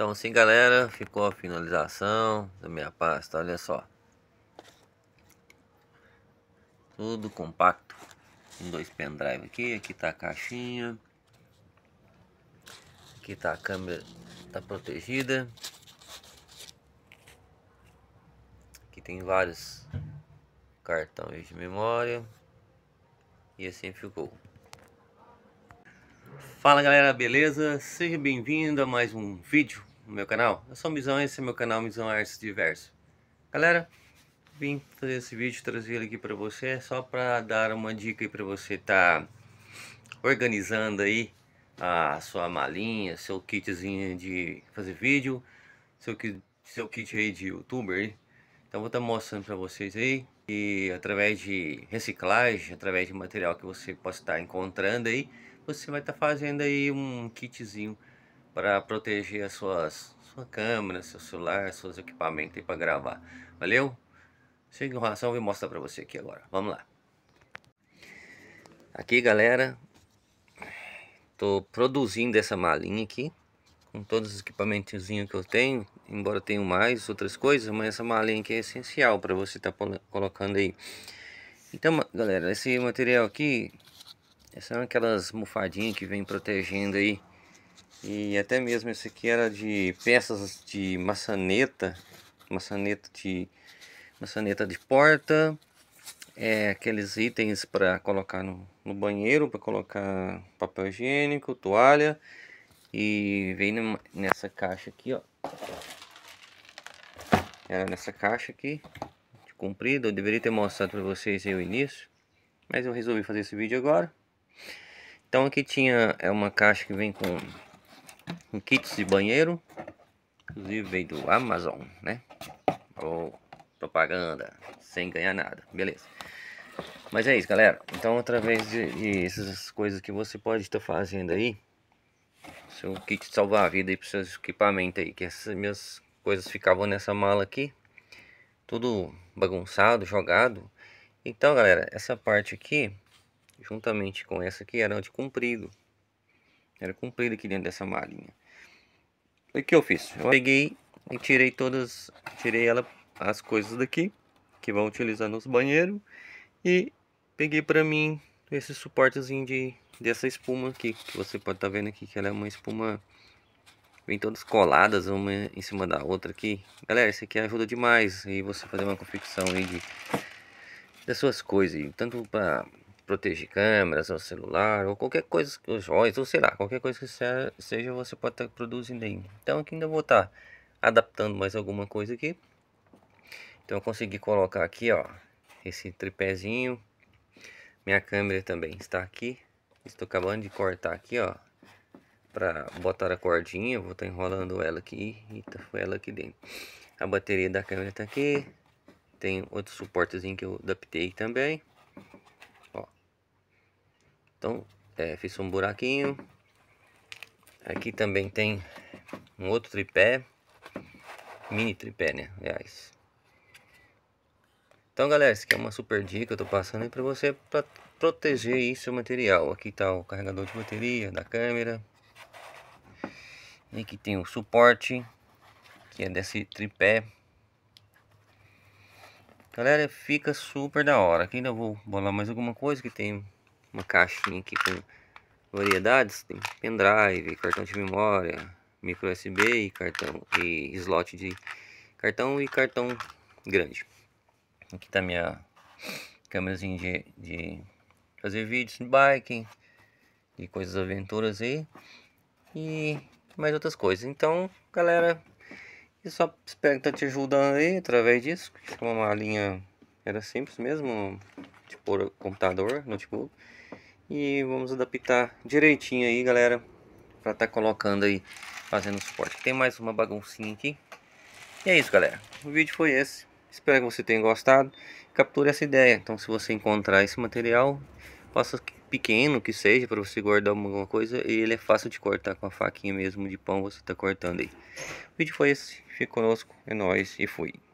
Então assim galera, ficou a finalização da minha pasta, olha só. Tudo compacto. Com dois pendrive aqui, aqui tá a caixinha. Aqui tá a câmera, tá protegida. Aqui tem vários cartões de memória. E assim ficou. Fala galera, beleza? Seja bem-vindo a mais um vídeo no meu canal. Eu sou o Mizão, esse é meu canal Mizão Artes Diverso. Galera, vim fazer esse vídeo, trazer ele aqui para você, é só para dar uma dica aí para você tá organizando aí a sua malinha, seu kitzinho de fazer vídeo, seu kit, seu kit aí de youtuber Então vou estar tá mostrando para vocês aí e através de reciclagem, através de material que você possa estar tá encontrando aí, você vai estar tá fazendo aí um kitzinho para proteger as suas sua câmera, seu celular, seus equipamentos para gravar. Valeu? Sem enrolação, eu vou mostrar para você aqui agora. Vamos lá. Aqui, galera, tô produzindo essa malinha aqui com todos os equipamentozinhos que eu tenho, embora eu tenha mais outras coisas, mas essa malinha aqui é essencial para você estar tá colocando aí. Então, galera, esse material aqui essas São aquelas mofadinhas que vem protegendo aí. E até mesmo esse aqui era de peças de maçaneta. Maçaneta de, maçaneta de porta. É, aqueles itens para colocar no, no banheiro, para colocar papel higiênico, toalha. E vem numa, nessa caixa aqui, ó. Era nessa caixa aqui, de comprida. Eu deveria ter mostrado para vocês aí o início. Mas eu resolvi fazer esse vídeo agora. Então aqui tinha é uma caixa que vem com um kits de banheiro, inclusive veio do Amazon, né? Oh, propaganda, sem ganhar nada, beleza. Mas é isso, galera. Então, através de, de essas coisas que você pode estar fazendo aí, seu kit de salvar a vida e para seus equipamentos aí, que essas minhas coisas ficavam nessa mala aqui, tudo bagunçado, jogado. Então, galera, essa parte aqui juntamente com essa que era de comprido. Era comprido aqui dentro dessa malinha. O que eu fiz? Eu peguei e tirei todas, tirei ela, as coisas daqui, que vão utilizar nos banheiros, e peguei para mim esse suportezinho de, dessa espuma aqui, que você pode estar tá vendo aqui, que ela é uma espuma, vem todas coladas uma em cima da outra aqui. Galera, isso aqui ajuda demais, e você fazer uma confecção aí de, das suas coisas, tanto para proteger câmeras, ou celular, ou qualquer coisa, os joias, ou sei lá, qualquer coisa que seja, você pode estar produzindo aí. Então aqui ainda vou estar adaptando mais alguma coisa aqui. Então eu consegui colocar aqui, ó, esse tripézinho. Minha câmera também está aqui. Estou acabando de cortar aqui, ó, para botar a cordinha. Vou estar enrolando ela aqui. Eita, tá foi ela aqui dentro. A bateria da câmera está aqui. Tem outro suportezinho que eu adaptei também. Então, é, fiz um buraquinho. Aqui também tem um outro tripé. Mini tripé, né? Aliás. Então, galera, isso aqui é uma super dica que eu tô passando aí pra você pra proteger aí seu material. Aqui tá o carregador de bateria da câmera. E aqui tem o suporte, que é desse tripé. Galera, fica super da hora. Aqui ainda vou bolar mais alguma coisa que tem uma caixinha aqui com variedades, tem pendrive, cartão de memória, micro USB e cartão e slot de cartão e cartão grande. Aqui tá minha câmera de, de fazer vídeos de biking e coisas aventuras aí e mais outras coisas. Então, galera, eu só espero que tá te ajudando aí através disso, uma linha era simples mesmo, tipo computador, notebook. E vamos adaptar direitinho aí, galera, para estar tá colocando aí, fazendo suporte. Tem mais uma baguncinha aqui. E é isso, galera. O vídeo foi esse. Espero que você tenha gostado. Capture essa ideia. Então, se você encontrar esse material, faça pequeno que seja para você guardar alguma coisa e ele é fácil de cortar com a faquinha mesmo de pão você está cortando aí. O vídeo foi esse, fique conosco, é nóis e fui.